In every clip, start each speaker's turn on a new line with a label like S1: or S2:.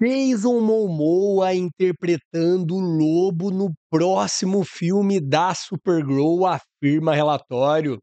S1: Jason Momoa interpretando o lobo no próximo filme da Supergirl, afirma relatório.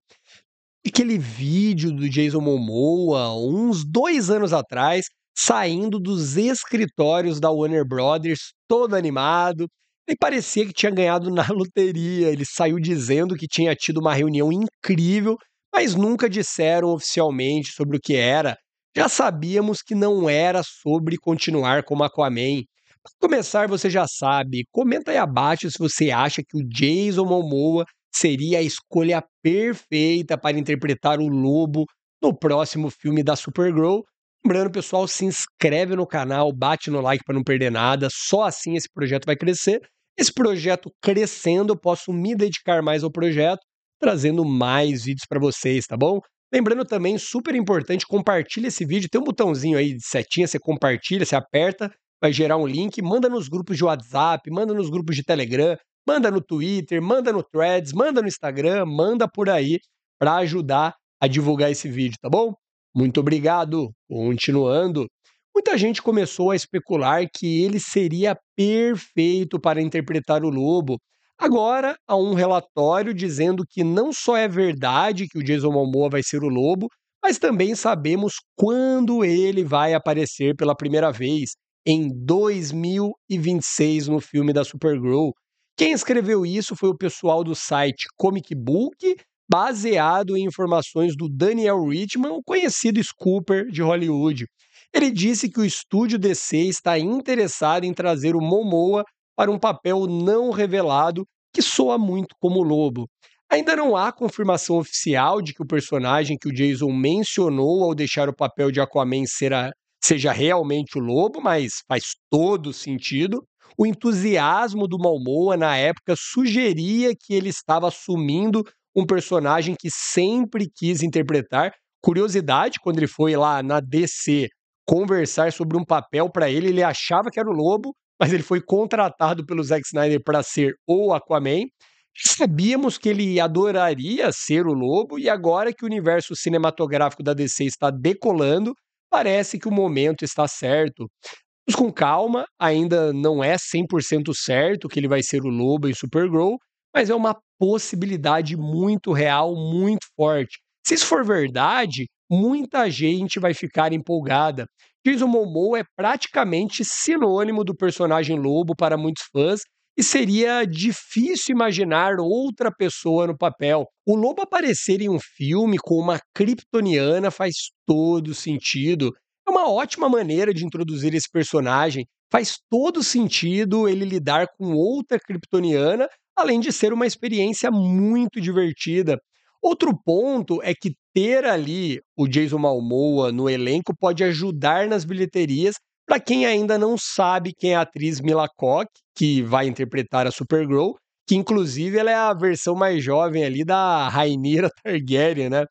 S1: Aquele vídeo do Jason Momoa, uns dois anos atrás, saindo dos escritórios da Warner Brothers, todo animado. e parecia que tinha ganhado na loteria. Ele saiu dizendo que tinha tido uma reunião incrível, mas nunca disseram oficialmente sobre o que era já sabíamos que não era sobre continuar como Aquaman. Para começar, você já sabe, comenta aí abaixo se você acha que o Jason Momoa seria a escolha perfeita para interpretar o Lobo no próximo filme da Supergirl. Lembrando, pessoal, se inscreve no canal, bate no like para não perder nada, só assim esse projeto vai crescer. Esse projeto crescendo, eu posso me dedicar mais ao projeto, trazendo mais vídeos para vocês, tá bom? Lembrando também, super importante, compartilha esse vídeo. Tem um botãozinho aí de setinha, você compartilha, você aperta, vai gerar um link, manda nos grupos de WhatsApp, manda nos grupos de Telegram, manda no Twitter, manda no Threads, manda no Instagram, manda por aí para ajudar a divulgar esse vídeo, tá bom? Muito obrigado. Continuando. Muita gente começou a especular que ele seria perfeito para interpretar o lobo, Agora, há um relatório dizendo que não só é verdade que o Jason Momoa vai ser o lobo, mas também sabemos quando ele vai aparecer pela primeira vez, em 2026, no filme da Supergirl. Quem escreveu isso foi o pessoal do site Comic Book, baseado em informações do Daniel Richman, o conhecido Scooper de Hollywood. Ele disse que o estúdio DC está interessado em trazer o Momoa para um papel não revelado que soa muito como Lobo. Ainda não há confirmação oficial de que o personagem que o Jason mencionou ao deixar o papel de Aquaman será, seja realmente o Lobo, mas faz todo sentido. O entusiasmo do Malmoa na época sugeria que ele estava assumindo um personagem que sempre quis interpretar. Curiosidade, quando ele foi lá na DC conversar sobre um papel para ele, ele achava que era o Lobo, mas ele foi contratado pelo Zack Snyder para ser o Aquaman. Sabíamos que ele adoraria ser o Lobo, e agora que o universo cinematográfico da DC está decolando, parece que o momento está certo. Mas com calma, ainda não é 100% certo que ele vai ser o Lobo em Supergirl, mas é uma possibilidade muito real, muito forte. Se isso for verdade, muita gente vai ficar empolgada. Jason Momoa é praticamente sinônimo do personagem lobo para muitos fãs e seria difícil imaginar outra pessoa no papel. O lobo aparecer em um filme com uma kryptoniana faz todo sentido. É uma ótima maneira de introduzir esse personagem. Faz todo sentido ele lidar com outra kryptoniana, além de ser uma experiência muito divertida. Outro ponto é que ter ali o Jason Momoa no elenco pode ajudar nas bilheterias para quem ainda não sabe quem é a atriz Mila Koch, que vai interpretar a Supergirl, que inclusive ela é a versão mais jovem ali da Rainira Targaryen, né?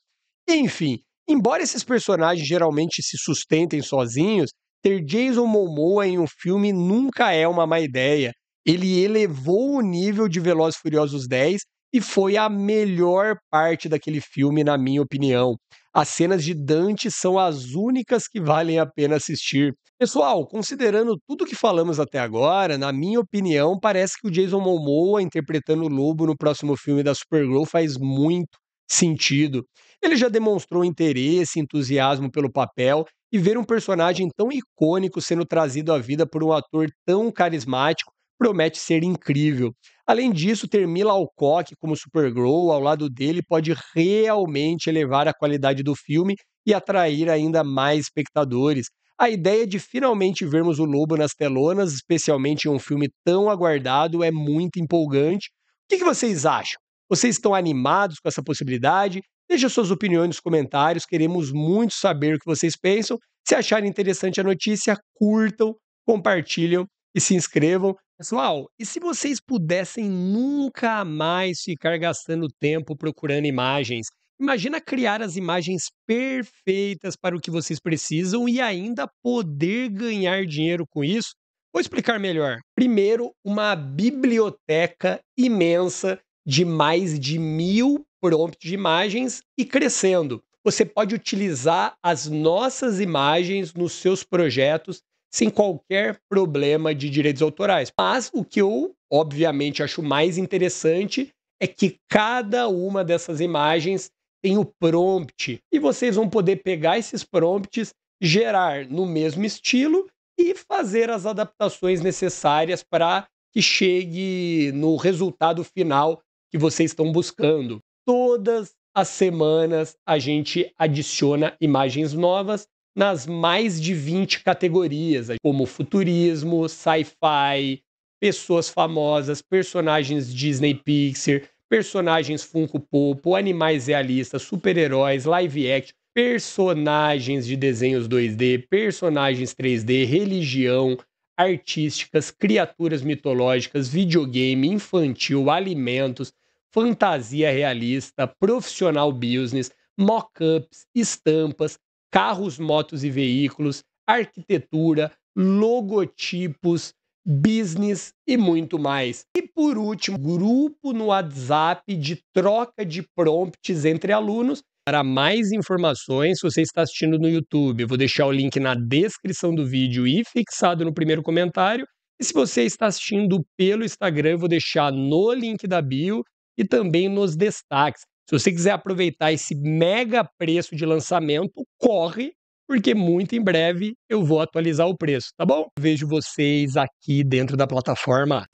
S1: Enfim, embora esses personagens geralmente se sustentem sozinhos, ter Jason Momoa em um filme nunca é uma má ideia. Ele elevou o nível de Velozes Furiosos 10 e foi a melhor parte daquele filme, na minha opinião. As cenas de Dante são as únicas que valem a pena assistir. Pessoal, considerando tudo que falamos até agora, na minha opinião, parece que o Jason Momoa interpretando o Lobo no próximo filme da Supergirl faz muito sentido. Ele já demonstrou interesse, e entusiasmo pelo papel e ver um personagem tão icônico sendo trazido à vida por um ator tão carismático promete ser incrível. Além disso, ter Mila Alcock como Supergirl ao lado dele pode realmente elevar a qualidade do filme e atrair ainda mais espectadores. A ideia de finalmente vermos o Lobo nas telonas, especialmente em um filme tão aguardado, é muito empolgante. O que vocês acham? Vocês estão animados com essa possibilidade? Deixe suas opiniões nos comentários, queremos muito saber o que vocês pensam. Se acharem interessante a notícia, curtam, compartilham e se inscrevam. Pessoal, e se vocês pudessem nunca mais ficar gastando tempo procurando imagens? Imagina criar as imagens perfeitas para o que vocês precisam e ainda poder ganhar dinheiro com isso? Vou explicar melhor. Primeiro, uma biblioteca imensa de mais de mil prompts de imagens e crescendo. Você pode utilizar as nossas imagens nos seus projetos sem qualquer problema de direitos autorais. Mas o que eu, obviamente, acho mais interessante é que cada uma dessas imagens tem o prompt e vocês vão poder pegar esses prompts, gerar no mesmo estilo e fazer as adaptações necessárias para que chegue no resultado final que vocês estão buscando. Todas as semanas a gente adiciona imagens novas nas mais de 20 categorias, como futurismo, sci-fi, pessoas famosas, personagens Disney Pixar, personagens Funko Pop, animais realistas, super-heróis, live action, personagens de desenhos 2D, personagens 3D, religião, artísticas, criaturas mitológicas, videogame, infantil, alimentos, fantasia realista, profissional business, mockups, estampas, carros, motos e veículos, arquitetura, logotipos, business e muito mais. E por último, grupo no WhatsApp de troca de prompts entre alunos. Para mais informações, se você está assistindo no YouTube, vou deixar o link na descrição do vídeo e fixado no primeiro comentário. E se você está assistindo pelo Instagram, eu vou deixar no link da bio e também nos destaques. Se você quiser aproveitar esse mega preço de lançamento, corre, porque muito em breve eu vou atualizar o preço, tá bom? Vejo vocês aqui dentro da plataforma.